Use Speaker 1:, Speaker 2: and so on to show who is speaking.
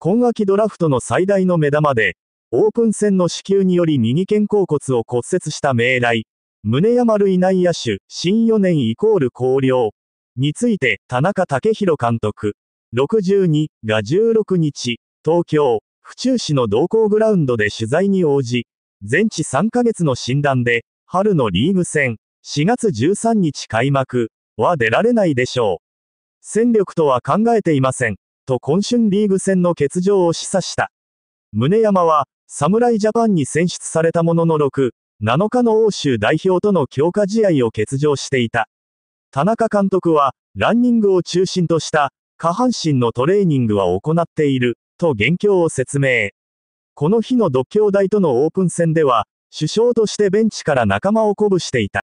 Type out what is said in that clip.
Speaker 1: 今秋ドラフトの最大の目玉で、オープン戦の支給により右肩甲骨を骨折した命来、宗山類内野手、新4年イコール高陵について、田中武宏監督、62が16日、東京、府中市の同行グラウンドで取材に応じ、全治3ヶ月の診断で、春のリーグ戦、4月13日開幕は出られないでしょう。戦力とは考えていません。と今春リーグ戦の欠場を示唆した。宗山は、侍ジャパンに選出されたものの6、7日の欧州代表との強化試合を欠場していた。田中監督は、ランニングを中心とした、下半身のトレーニングは行っている、と元凶を説明。この日の独協大とのオープン戦では、首相としてベンチから仲間を鼓舞していた。